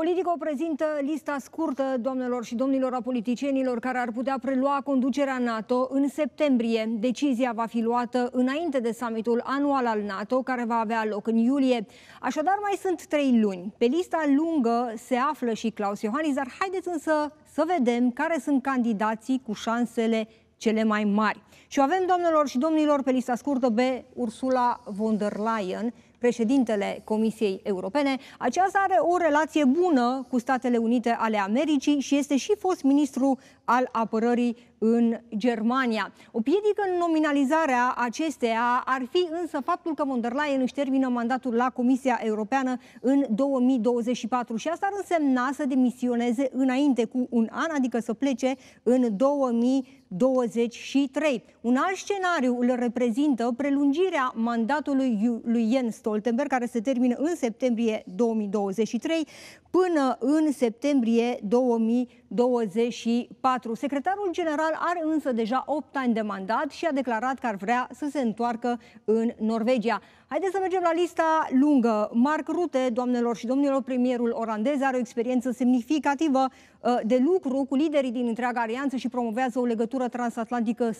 Politico prezintă lista scurtă, doamnelor și domnilor, a politicienilor care ar putea prelua conducerea NATO în septembrie. Decizia va fi luată înainte de summitul anual al NATO, care va avea loc în iulie. Așadar, mai sunt trei luni. Pe lista lungă se află și Claus Iohannis, dar haideți însă să vedem care sunt candidații cu șansele cele mai mari. Și avem, doamnelor și domnilor, pe lista scurtă B, Ursula von der Leyen, președintele Comisiei Europene. Aceasta are o relație bună cu Statele Unite ale Americii și este și fost ministru al apărării în Germania. O piedică în nominalizarea acesteia ar fi însă faptul că von der Leyen își termină mandatul la Comisia Europeană în 2024 și asta ar însemna să demisioneze înainte cu un an, adică să plece în 2023. Un alt scenariu îl reprezintă prelungirea mandatului lui Jens Stolten. Stoltenberg, care se termină în septembrie 2023 până în septembrie 2024. Secretarul general are însă deja 8 ani de mandat și a declarat că ar vrea să se întoarcă în Norvegia. Haideți să mergem la lista lungă. Mark Rutte, doamnelor și domnilor, premierul orandez are o experiență semnificativă uh, de lucru cu liderii din întreaga alianță și promovează o legătură transatlantică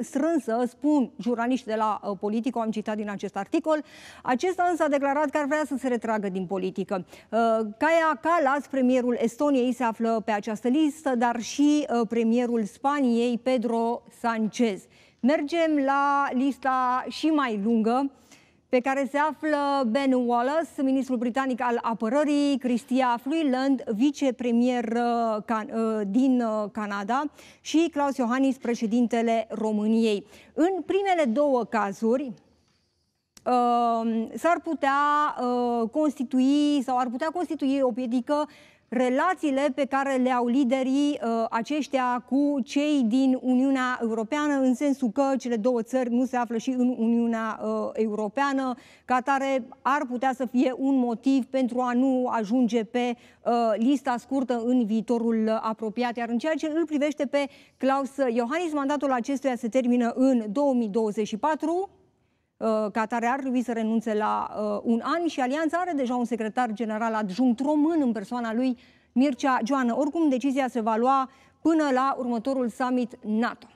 strânsă, spun juraniști de la uh, Politico, am citat din acest articol. Acest acesta însă a declarat că ar vrea să se retragă din politică. Caia uh, Calas, premierul Estoniei, se află pe această listă, dar și uh, premierul Spaniei, Pedro Sanchez. Mergem la lista și mai lungă pe care se află Ben Wallace, ministrul britanic al apărării, Cristia Fluiland, vicepremier uh, din Canada și Claus Iohannis, președintele României. În primele două cazuri, Um, s-ar putea uh, constitui sau ar putea constitui o piedică relațiile pe care le au liderii uh, aceștia cu cei din Uniunea Europeană, în sensul că cele două țări nu se află și în Uniunea uh, Europeană, ca tare ar putea să fie un motiv pentru a nu ajunge pe uh, lista scurtă în viitorul uh, apropiat. Iar în ceea ce îl privește pe Klaus Iohannis, mandatul acestuia se termină în 2024 ca uh, atare ar trebui să renunțe la uh, un an și Alianța are deja un secretar general adjunct român în persoana lui Mircea Joană. Oricum, decizia se va lua până la următorul summit NATO.